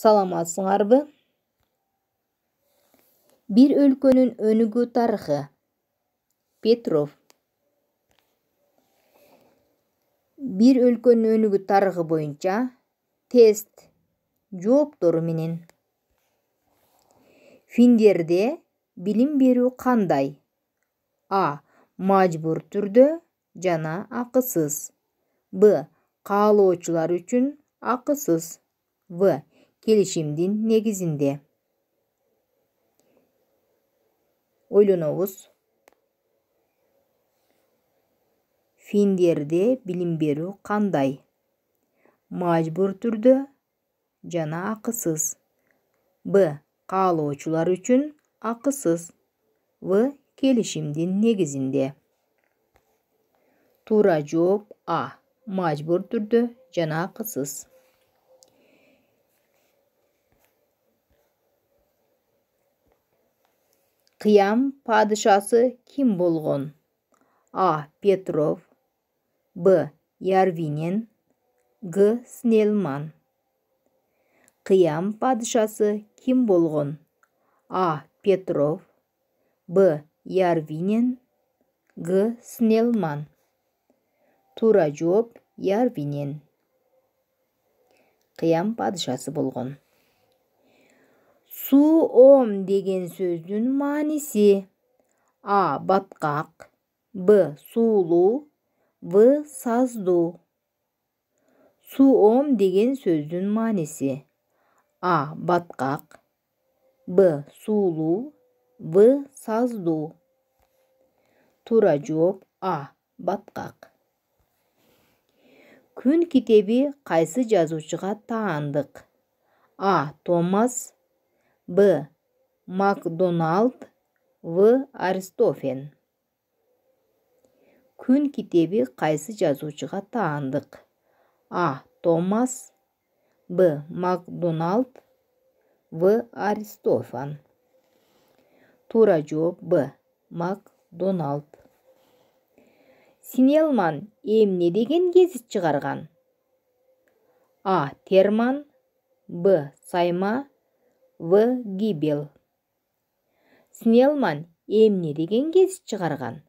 саламатсыңарбы бир өлкөнүн өнүгүү тарыхы петров бир өлкөнүн өнүгүү тарыхы боюнча тест жооптору менен финдерде билим беру қандай а мажбур түрдө жана акысыз б каалоочулар үчүн акысыз в келишимдин негизинде ойлонобуз финдерде билим берүү кандай мажбур түрдө жана акысыз б каалоочулар үчүн акысыз в келишимдин негизинде туура жооп а мажбур түрдө жана акысыз қиям падышасы кім болғын? а петров б ярвинен г снелман қиям падышасы ким болғын? а петров б ярвинен г снелман тура жоп ярвинен қиям падышасы болғын суом деген сөздің мәнісі а батқақ б сулу в сазду суом деген сөздің мәнісі а батқақ б сулу в сазду тура жооп а батқақ күн китеби қайсы жазушыға таандык а томас Б. Макдоналд. В. Аристофен. Күн китебі қайсы жазушыға таандық? А. Томас. Б. Макдоналд. В. Аристофан. Тура жооп Б. Макдоналд. Синелман емне деген гезит шығарған? А. Терман. Б. Сайма в гибел снелман эмне деген гезит чыгарган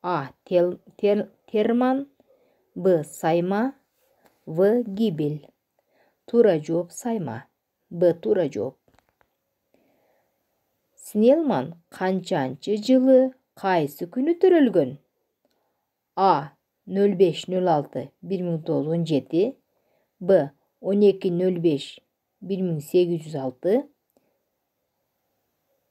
а тел, тер, терман б сайма в гибел тура жооп сайма б тура жооп снелман канчанчы жылы кайсы күнү төрөлгөн а 0506 жети б жүз алты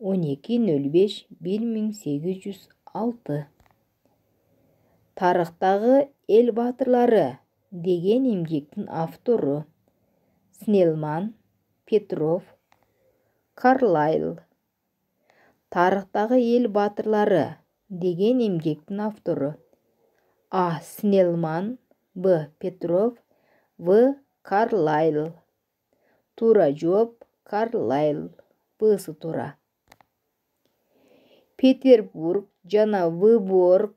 он Тарықтағы нөл ел батырлары деген емгектің авторы снелман петров карлайл тарықтағы ел батырлары деген емгектің авторы а снелман б петров в карлайл тура жоп карлайл Бұсы тура петербург жана выборг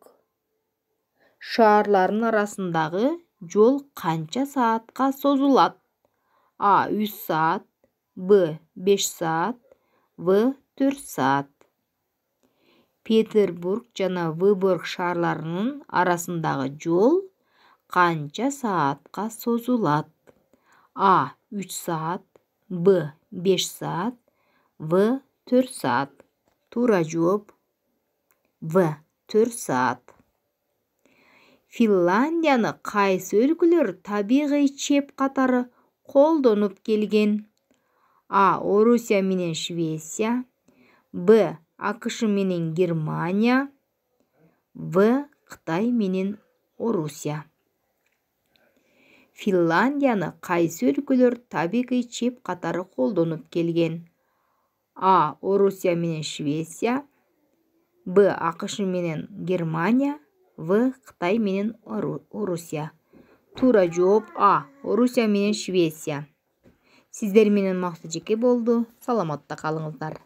шаарларынын арасындагы жол канча саатка созулат а үч саат б беш саат в төрт саат петербург жана выборг шаарларынын арасындагы жол канча саатка созулат а үч саат б беш саат в төрт саат тура жооп в түр саат финляндияны кайсы өлкөлөр табигый чеп катары колдонуп келген а орусия менен швеция б акш менен германия в кытай менен орусия Финландияны қайсы өлкөлөр табигый чеп катары колдонуп келген а орусия менен швеция б ақш менен германия в қытай менен орусия Тура жооп а орусия менен швеция Сіздер менен мақсы жеке болды. саламатта қалыңыздар.